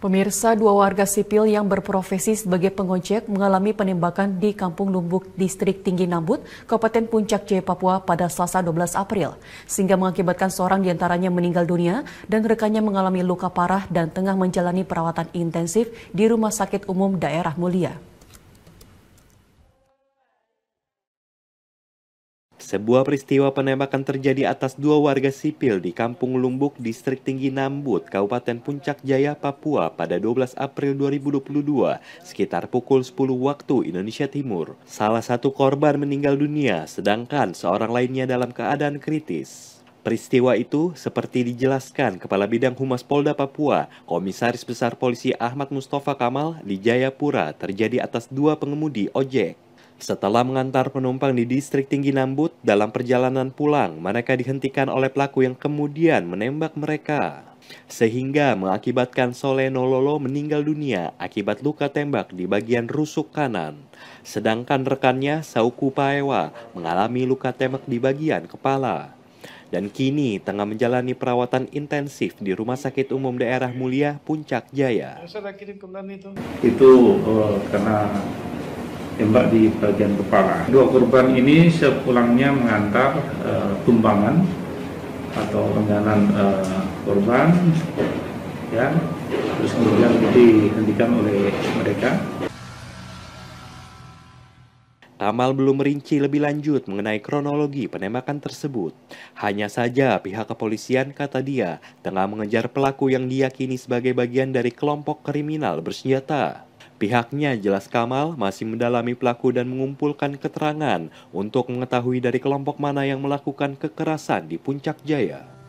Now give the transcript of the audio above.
Pemirsa, dua warga sipil yang berprofesi sebagai pengojek mengalami penembakan di Kampung Lumbuk, Distrik Tinggi Nambut, Kabupaten Puncak Jaya, Papua pada Selasa 12 April, sehingga mengakibatkan seorang diantaranya meninggal dunia dan rekannya mengalami luka parah dan tengah menjalani perawatan intensif di Rumah Sakit Umum Daerah Mulia. Sebuah peristiwa penembakan terjadi atas dua warga sipil di Kampung Lumbuk, Distrik Tinggi Nambut, Kabupaten Puncak Jaya, Papua pada 12 April 2022 sekitar pukul 10 waktu Indonesia Timur. Salah satu korban meninggal dunia, sedangkan seorang lainnya dalam keadaan kritis. Peristiwa itu seperti dijelaskan Kepala Bidang Humas Polda Papua, Komisaris Besar Polisi Ahmad Mustafa Kamal di Jayapura terjadi atas dua pengemudi ojek. Setelah mengantar penumpang di distrik tinggi Nambut dalam perjalanan pulang, mereka dihentikan oleh pelaku yang kemudian menembak mereka. Sehingga mengakibatkan Sole Nololo meninggal dunia akibat luka tembak di bagian rusuk kanan. Sedangkan rekannya Sauku Paewa mengalami luka tembak di bagian kepala dan kini tengah menjalani perawatan intensif di Rumah Sakit Umum Daerah Mulia Puncak Jaya. Itu uh, karena tembak di bagian kepala. Dua korban ini sepulangnya mengantar e, tumpangan atau renganan e, eh, korban, ya, terus kemudian dihentikan oleh mereka. Kamal belum merinci lebih lanjut mengenai kronologi penembakan tersebut. Hanya saja pihak kepolisian kata dia tengah mengejar pelaku yang diyakini sebagai bagian dari kelompok kriminal bersenjata. Pihaknya jelas Kamal masih mendalami pelaku dan mengumpulkan keterangan untuk mengetahui dari kelompok mana yang melakukan kekerasan di Puncak Jaya.